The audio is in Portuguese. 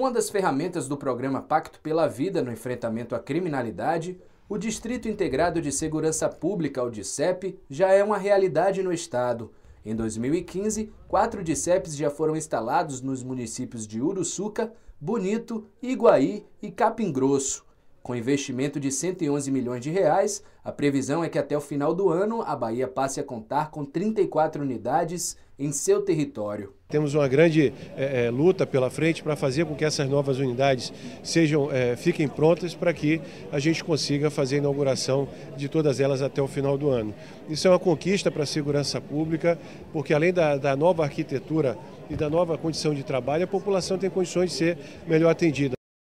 Uma das ferramentas do programa Pacto pela Vida no enfrentamento à criminalidade, o Distrito Integrado de Segurança Pública, o DICEP, já é uma realidade no estado. Em 2015, quatro DICEPs já foram instalados nos municípios de Uruçuca, Bonito, Iguaí e Capim Grosso. Com investimento de 111 milhões de reais, a previsão é que até o final do ano a Bahia passe a contar com 34 unidades em seu território. Temos uma grande é, é luta pela frente para fazer com que essas novas unidades sejam, é, fiquem prontas para que a gente consiga fazer a inauguração de todas elas até o final do ano. Isso é uma conquista para a segurança pública, porque além da, da nova arquitetura e da nova condição de trabalho, a população tem condições de ser melhor atendida.